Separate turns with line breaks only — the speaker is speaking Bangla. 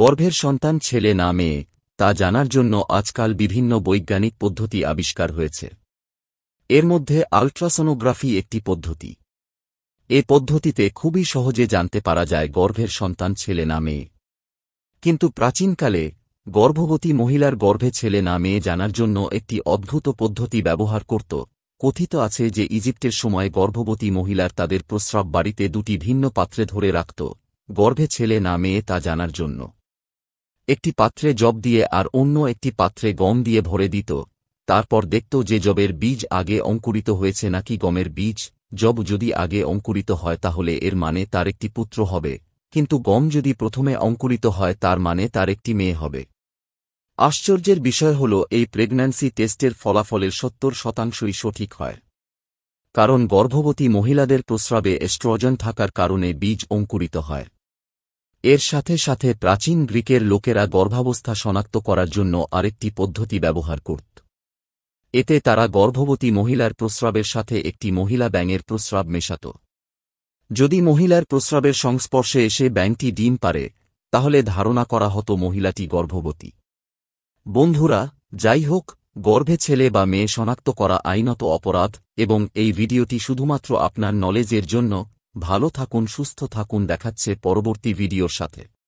গর্ভের সন্তান ছেলে না মেয়ে তা জানার জন্য আজকাল বিভিন্ন বৈজ্ঞানিক পদ্ধতি আবিষ্কার হয়েছে এর মধ্যে আলট্রাসোনোগ্রাফি একটি পদ্ধতি এ পদ্ধতিতে খুবই সহজে জানতে পারা যায় গর্ভের সন্তান ছেলে না মেয়ে কিন্তু প্রাচীনকালে গর্ভবতী মহিলার গর্ভে ছেলে না মেয়ে জানার জন্য একটি অদ্ভুত পদ্ধতি ব্যবহার করত কথিত আছে যে ইজিপ্টের সময় গর্ভবতী মহিলার তাদের প্রস্রাব বাড়িতে দুটি ভিন্ন পাত্রে ধরে রাখত গর্ভে ছেলে না মেয়ে তা জানার জন্য একটি পাত্রে জব দিয়ে আর অন্য একটি পাত্রে গম দিয়ে ভরে দিত তারপর দেখত যে জবের বীজ আগে অঙ্কুরিত হয়েছে নাকি গমের বীজ জব যদি আগে অঙ্কুরিত হয় তাহলে এর মানে তার একটি পুত্র হবে কিন্তু গম যদি প্রথমে অঙ্কুরিত হয় তার মানে তার একটি মেয়ে হবে আশ্চর্যের বিষয় হল এই প্রেগন্যান্সি টেস্টের ফলাফলের সত্তর শতাংশই সঠিক হয় কারণ গর্ভবতী মহিলাদের প্রস্রাবে এস্ট্রোজেন থাকার কারণে বীজ অঙ্কুরিত হয় এর সাথে সাথে প্রাচীন গ্রিকের লোকেরা গর্ভাবস্থা শনাক্ত করার জন্য আরেকটি পদ্ধতি ব্যবহার করত এতে তারা গর্ভবতী মহিলার প্রস্রাবের সাথে একটি মহিলা ব্যাঙের প্রস্রাব মেশাত যদি মহিলার প্রস্রাবের সংস্পর্শে এসে ব্যাঙটি ডিম পারে তাহলে ধারণা করা হতো মহিলাটি গর্ভবতী বন্ধুরা যাই হোক গর্ভে ছেলে বা মেয়ে শনাক্ত করা আইনত অপরাধ এবং এই ভিডিওটি শুধুমাত্র আপনার নলেজের জন্য ভালো থাকুন সুস্থ থাকুন দেখাচ্ছে পরবর্তী ভিডিওর সাথে